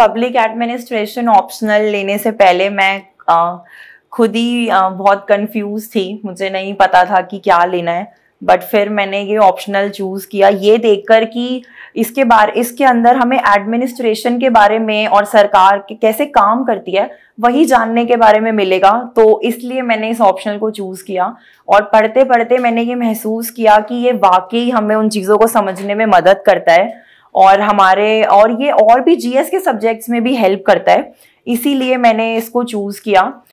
public administration optional लेने से पहले मैं खुद ही बहुत कंफ्यूज थी मुझे नहीं पता था कि क्या लेना है बट फिर मैंने ये ऑप्शनल चूज़ किया ये देखकर कि इसके बारे इसके अंदर हमें एडमिनिस्ट्रेशन के बारे में और सरकार के कैसे काम करती है वही जानने के बारे में मिलेगा तो इसलिए मैंने इस ऑप्शनल को चूज़ किया और पढ़ते पढ़ते मैंने ये महसूस किया कि ये वाकई हमें उन चीज़ों को समझने में मदद करता है और हमारे और ये और भी जीएस के सब्जेक्ट्स में भी हेल्प करता है इसीलिए मैंने इसको चूज़ किया